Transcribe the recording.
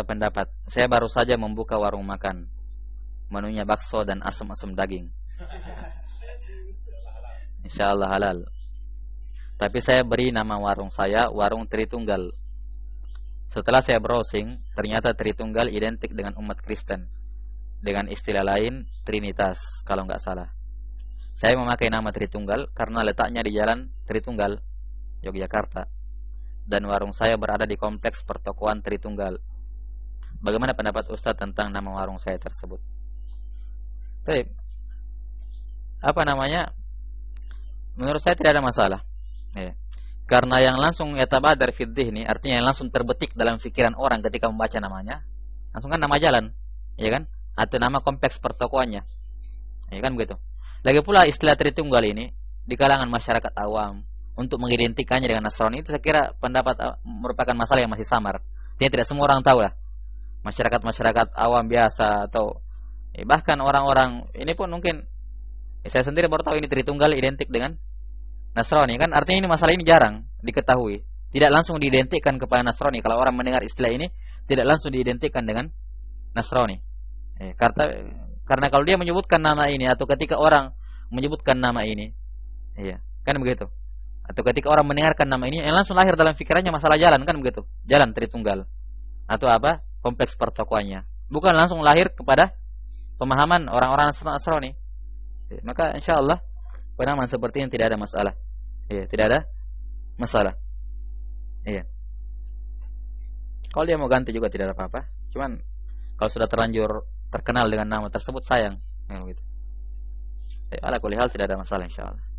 pendapat? Saya baru saja membuka warung makan. Menunya bakso dan asam-asam daging. Insya Allah halal. Tapi saya beri nama warung saya Warung Tritunggal. Setelah saya browsing, ternyata Tritunggal identik dengan umat Kristen. Dengan istilah lain, Trinitas, kalau nggak salah. Saya memakai nama Tritunggal karena letaknya di jalan Tritunggal, Yogyakarta. Dan warung saya berada di kompleks pertokoan Tritunggal, bagaimana pendapat Ustadz tentang nama warung saya tersebut? Baik. Apa namanya? Menurut saya tidak ada masalah. Ya. Karena yang langsung dari fiddih ini artinya yang langsung terbetik dalam pikiran orang ketika membaca namanya, langsung kan nama jalan, ya kan? Atau nama kompleks pertokoannya. Ya kan begitu. Lagi pula istilah Tritunggal ini di kalangan masyarakat awam untuk mengidentikannya dengan Nasrani itu saya kira pendapat eh, merupakan masalah yang masih samar. tidak semua orang tahu lah masyarakat-masyarakat awam biasa atau eh, bahkan orang-orang ini pun mungkin eh, saya sendiri baru tahu ini Tritunggal identik dengan Nasrani kan artinya ini masalah ini jarang diketahui tidak langsung diidentikkan kepada Nasrani kalau orang mendengar istilah ini tidak langsung diidentikkan dengan Nasrani eh, karena karena kalau dia menyebutkan nama ini atau ketika orang menyebutkan nama ini iya kan begitu atau ketika orang mendengarkan nama ini yang langsung lahir dalam pikirannya masalah jalan kan begitu jalan Tritunggal atau apa kompleks pertokoannya. Bukan langsung lahir kepada pemahaman orang-orang Nasrani. Eh, maka insya Allah pemahaman seperti ini tidak ada masalah. Ya, tidak ada masalah. Iya. Kalau dia mau ganti juga tidak ada apa-apa. Cuman kalau sudah terlanjur terkenal dengan nama tersebut sayang. Ya, gitu. Eh, ala kulihal tidak ada masalah insya Allah.